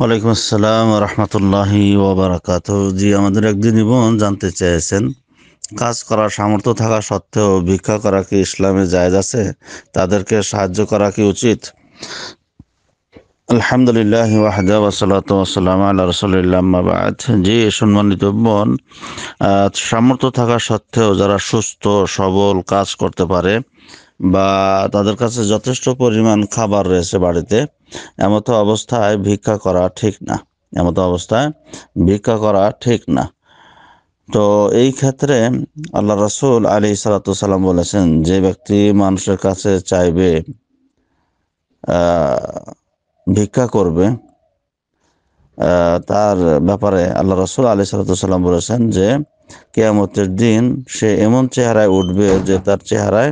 ওয়ালাইকুম আসসালাম রহমতুল্লাহ ওবরাকাত জি আমাদের একদিনই বোন জানতে চেয়েছেন কাজ করার সামর্থ্য থাকা সত্ত্বেও ভিক্ষা করা কি ইসলামে জায়জ আছে তাদেরকে সাহায্য করা কি উচিত আলহামদুলিল্লাহ ওয়াহদা ওয়াসালাত ওয়াসালাম আল্লাহ রসুলিল্লাহবাদ জি সম্মানিত বোন সামর্থ্য থাকা সত্ত্বেও যারা সুস্থ সবল কাজ করতে পারে বা তাদের কাছে যথেষ্ট পরিমাণ খাবার রয়েছে বাড়িতে এমতো অবস্থায় ভিক্ষা করা ঠিক না এমতো অবস্থায় ভিক্ষা করা ঠিক না তো এই ক্ষেত্রে আল্লাহ রসুল আলী সালাতাম বলেছেন যে ব্যক্তি মানুষের কাছে চাইবে ভিক্ষা করবে তার ব্যাপারে আল্লাহ রসুল আলী সালাতাম বলেছেন যে কেয়ামতের দিন সে এমন চেহারায় উঠবে যে তার চেহারায়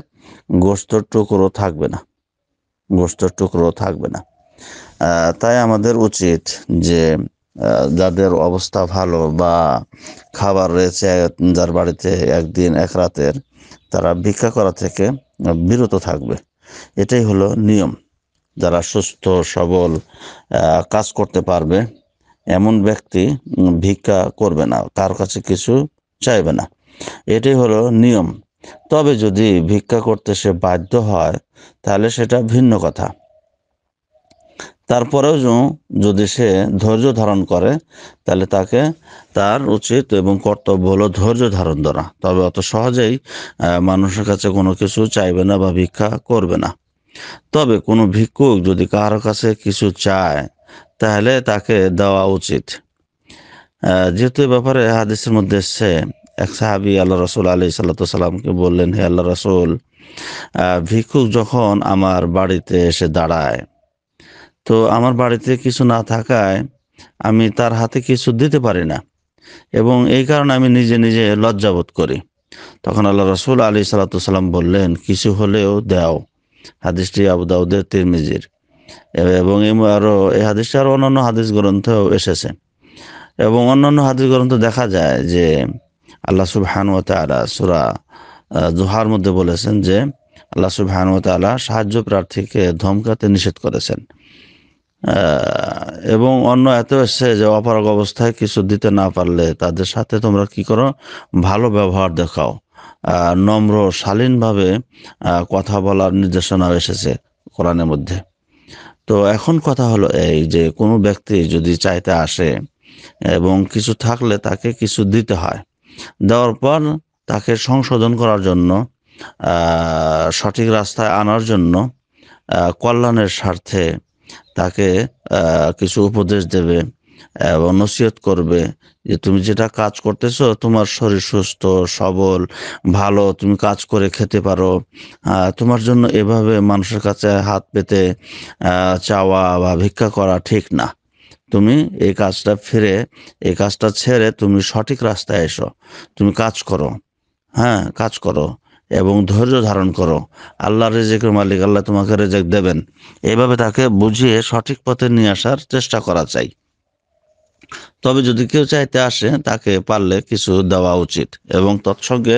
গোস্তর টুকরো থাকবে না গোস্তর টুকরো থাকবে না তাই আমাদের উচিত যে যাদের অবস্থা ভালো বা খাবার রয়েছে যার বাড়িতে একদিন এক রাতের তারা ভিক্ষা করা থেকে বিরত থাকবে এটাই হলো নিয়ম যারা সুস্থ সবল কাজ করতে পারবে এমন ব্যক্তি ভিক্ষা করবে না কার কাছে কিছু চাইবে না এটাই হলো নিয়ম তবে যদি ভিক্ষা করতে সে বাধ্য হয় তাহলে সেটা ভিন্ন কথা তারপরেও যদি সে ধৈর্য ধারণ করে তাহলে তাকে তার উচিত এবং কর্তব্য হলো ধৈর্য ধারণ করা তবে অত সহজেই মানুষের কাছে কোনো কিছু চাইবে না বা ভিক্ষা করবে না তবে কোনো ভিক্ষুক যদি কারো কাছে কিছু চায় তাহলে তাকে দেওয়া উচিত যেহেতু ব্যাপারে হাদিসের মধ্যে সে এক সাহাবি আল্লাহ রসুল আলি সাল্লাতামকে বললেন হে আল্লাহ রসুল ভিক্ষুক যখন আমার বাড়িতে এসে দাঁড়ায় তো আমার বাড়িতে কিছু না থাকায় আমি তার হাতে কিছু দিতে পারি না এবং এই কারণে আমি নিজে নিজে লজ্জাবোধ করি তখন আল্লাহ রসুল আলী সাল্লাতাম বললেন কিছু হলেও দেও হাদিসটি আবু দাউদের তিরমিজির এবং আরও এই হাদিসটি আরও অন্যান্য হাদিস গ্রন্থেও এসেছে এবং অন্যান্য হাদিস গ্রন্থ দেখা যায় যে আল্লাহ ও তালা সুরা জোহার মধ্যে বলেছেন যে আল্লাহ ও তালা সাহায্য প্রার্থীকে ধমকাতে নিষেধ করেছেন এবং অন্য এত এসছে যে অপারগ অবস্থায় কিছু দিতে না পারলে তাদের সাথে তোমরা কি করো ভালো ব্যবহার দেখাও নম্র শালীনভাবে কথা বলার নির্দেশনা এসেছে কোরআনের মধ্যে তো এখন কথা হলো এই যে কোনো ব্যক্তি যদি চাইতে আসে এবং কিছু থাকলে তাকে কিছু দিতে হয় দেওয়ার পর তাকে সংশোধন করার জন্য সঠিক রাস্তায় আনার জন্য কল্যাণের স্বার্থে তাকে কিছু উপদেশ দেবে এবং নসিহত করবে যে তুমি যেটা কাজ করতেছো তোমার শরীর সুস্থ সবল ভালো তুমি কাজ করে খেতে পারো তোমার জন্য এভাবে মানুষের কাছে হাত পেতে চাওয়া বা ভিক্ষা করা ঠিক না তুমি এই কাজটা ফিরে এই কাজটা ছেড়ে তুমি সঠিক রাস্তায় এসো তুমি কাজ করো হ্যাঁ কাজ করো এবং ধৈর্য ধারণ করো আল্লাহ রেজেকের মালিক আল্লাহ তোমাকে রেজেক দেবেন এভাবে তাকে বুঝিয়ে সঠিক পথে নিয়ে আসার চেষ্টা করা চাই তবে যদি কেউ চাইতে আসে তাকে পারলে কিছু দেওয়া উচিত এবং তৎসঙ্গে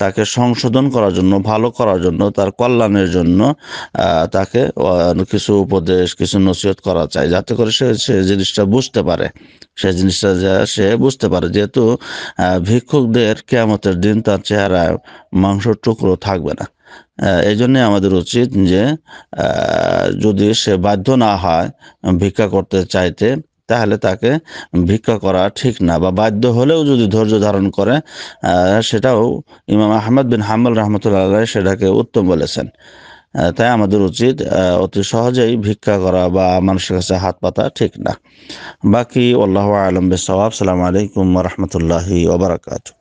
তাকে সংশোধন করার জন্য ভালো করার জন্য তার কল্যাণের জন্য তাকে কিছু উপদেশ কিছু নসিহত করা চাই যাতে করে সে সে জিনিসটা বুঝতে পারে সে জিনিসটা সে বুঝতে পারে যেহেতু ভিক্ষুকদের কেয়ামতের দিন তার চেহারায় মাংসর টুকরো থাকবে না এই জন্যে আমাদের উচিত যে যদি সে বাধ্য না হয় ভিক্ষা করতে চাইতে তাহলে তাকে ভিক্ষা করা ঠিক না বা বাধ্য হলেও যদি ধৈর্য ধারণ করে সেটাও ইমাম আহমদ বিন হাম্মাল রহমতুল্লাহ সেটাকে উত্তম বলেছেন তাই আমাদের উচিত অতি সহজেই ভিক্ষা করা বা মানুষের কাছে হাত পাতা ঠিক না বাকি আল্লাহ আলম সওয়াব সালাম আলাইকুম রহমতুল্লাহ ওবরাকাতু